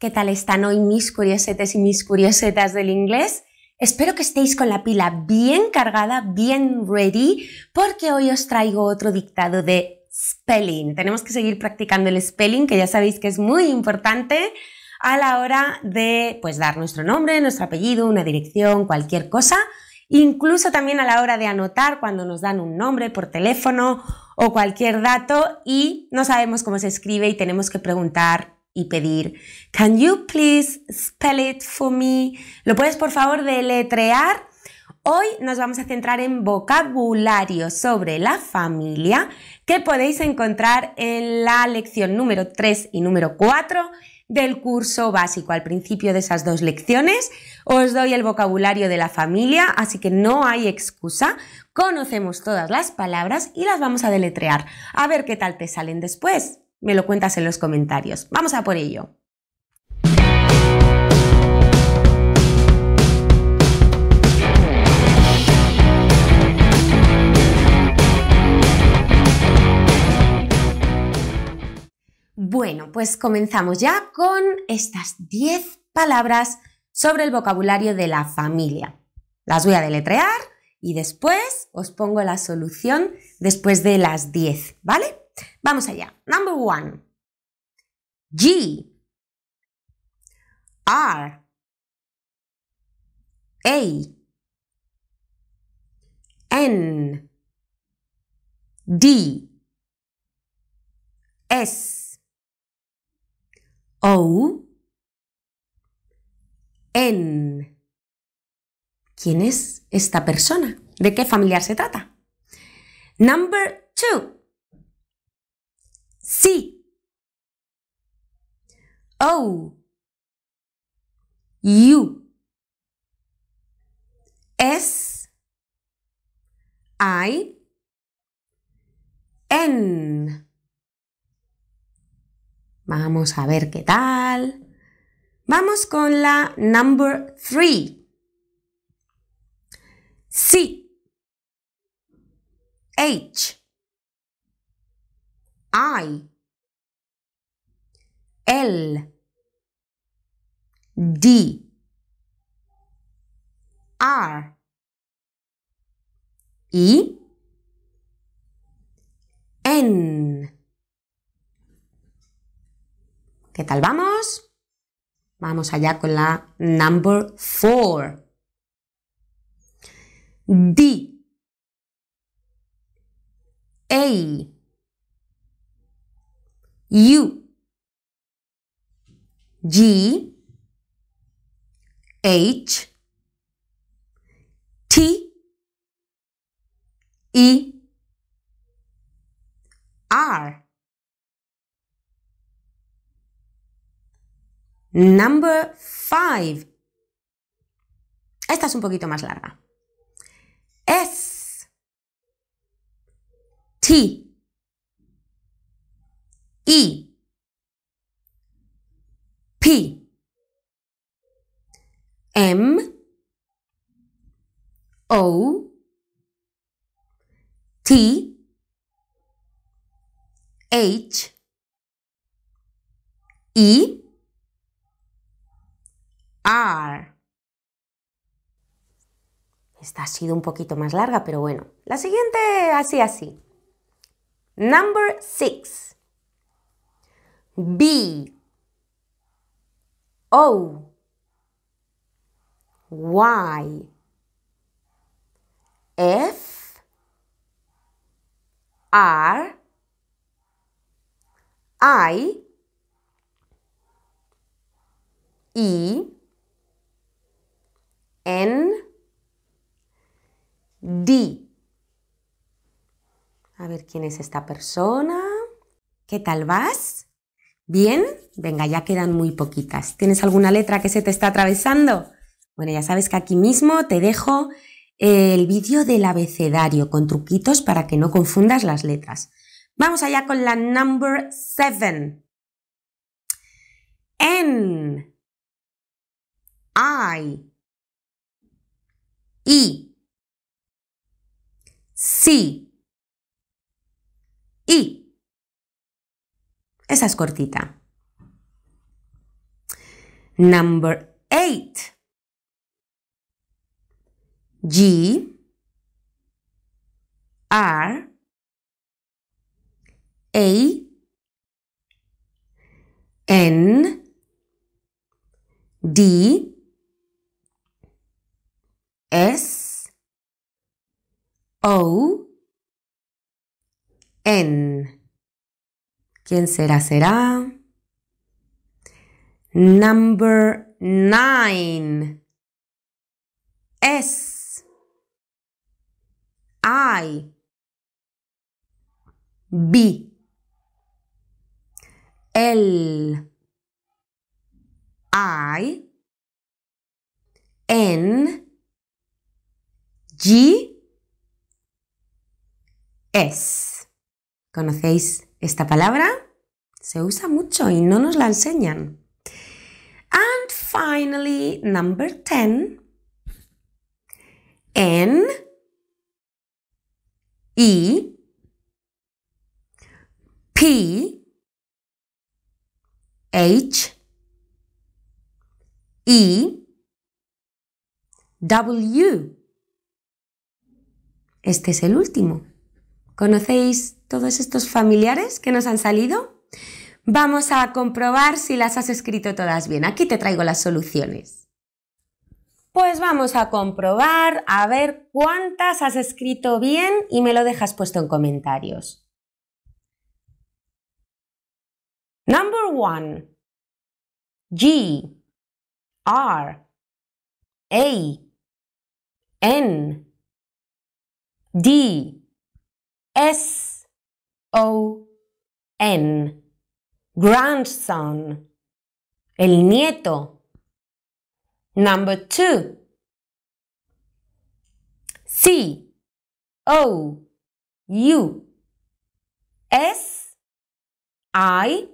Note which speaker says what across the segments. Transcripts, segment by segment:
Speaker 1: ¿Qué tal están hoy mis curiosetes y mis curiosetas del inglés? Espero que estéis con la pila bien cargada, bien ready, porque hoy os traigo otro dictado de spelling. Tenemos que seguir practicando el spelling, que ya sabéis que es muy importante a la hora de pues dar nuestro nombre, nuestro apellido, una dirección, cualquier cosa, incluso también a la hora de anotar cuando nos dan un nombre por teléfono o cualquier dato y no sabemos cómo se escribe y tenemos que preguntar y pedir. Can you please spell it for me? ¿Lo puedes por favor deletrear? Hoy nos vamos a centrar en vocabulario sobre la familia que podéis encontrar en la lección número 3 y número 4 del curso básico. Al principio de esas dos lecciones os doy el vocabulario de la familia, así que no hay excusa. Conocemos todas las palabras y las vamos a deletrear. A ver qué tal te salen después me lo cuentas en los comentarios. Vamos a por ello. Bueno, pues comenzamos ya con estas 10 palabras sobre el vocabulario de la familia. Las voy a deletrear y después os pongo la solución después de las
Speaker 2: 10, ¿vale? Vamos allá. Number one. G. R. A. N. D. S. O. N. ¿Quién
Speaker 1: es esta persona? ¿De qué familiar se trata? Number two.
Speaker 2: C. O. U. S. I.
Speaker 1: N. Vamos a ver qué tal. Vamos con la number three.
Speaker 2: C. H. I, L, D, R, E N. ¿Qué tal vamos?
Speaker 1: Vamos allá con la number four.
Speaker 2: D, A, U G H T E R
Speaker 1: Number five. Esta es un poquito más larga. S
Speaker 2: T e P M O T H E R
Speaker 1: Esta ha sido un poquito más larga, pero bueno. La siguiente así así. Number 6. B O Y
Speaker 2: F R I
Speaker 1: E N D. A ver quién es esta persona. ¿Qué tal vas? ¿Bien? Venga, ya quedan muy poquitas. ¿Tienes alguna letra que se te está atravesando? Bueno, ya sabes que aquí mismo te dejo el vídeo del abecedario con truquitos para que no confundas las letras.
Speaker 2: Vamos allá con la number 7. N I E C I. Esa es cortita. Number 8. G. R. A. N. D. S. O. N. ¿Quién será? Será. Number nine. S. I. B. L. I. N. G. S.
Speaker 1: ¿Conocéis esta palabra se usa mucho y no nos la enseñan. And finally, number 10.
Speaker 2: N, E P H E W.
Speaker 1: Este es el último. ¿Conocéis todos estos familiares que nos han salido? Vamos a comprobar si las has escrito todas bien. Aquí te traigo las soluciones. Pues vamos a comprobar, a ver cuántas has escrito bien y me lo dejas puesto en comentarios.
Speaker 2: Number one. G. R. A. N. D. S O N. Grandson. El nieto. Number two. C O U S I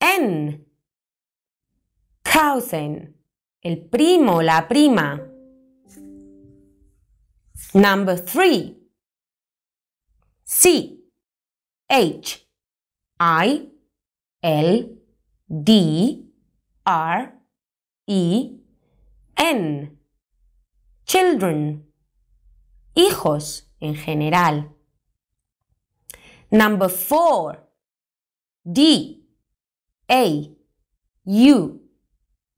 Speaker 2: N. Cousin. El primo, la prima. Number three. C H I L D R E N
Speaker 1: Children Hijos en general.
Speaker 2: Number four D A U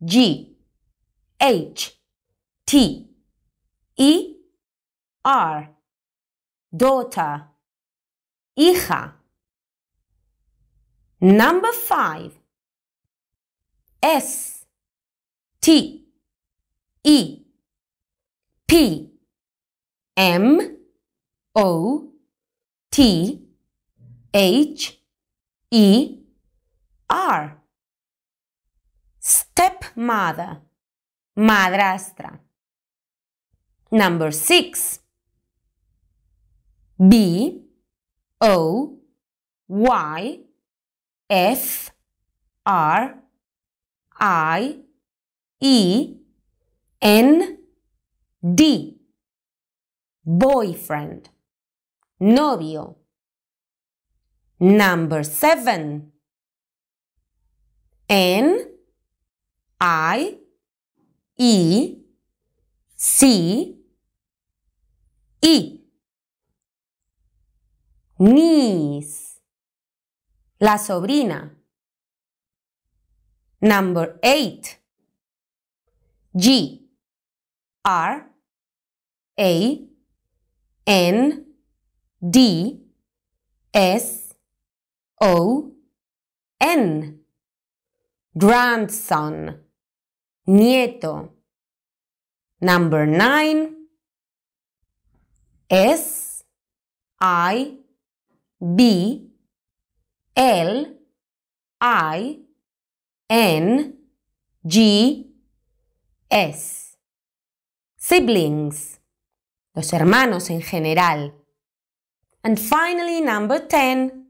Speaker 2: G H T E R Daughter hija. Number five. S T E P M O T H E R Stepmother Madrastra Number six B O Y F R I E N D boyfriend novio number 7 N I E C E niece, la sobrina. Number eight. G R A N D S O N grandson nieto number nine. S I B L I N G S. Siblings.
Speaker 1: Los hermanos en general. And finally, number
Speaker 2: 10.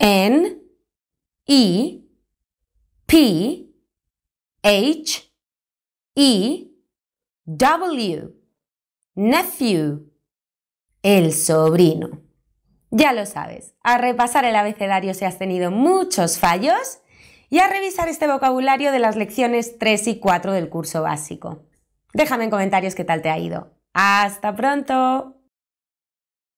Speaker 2: N E P H E W. Nephew. el sobrino.
Speaker 1: Ya lo sabes, a repasar el abecedario si has tenido muchos fallos y a revisar este vocabulario de las lecciones 3 y 4 del curso básico. Déjame en comentarios qué tal te ha ido. ¡Hasta pronto!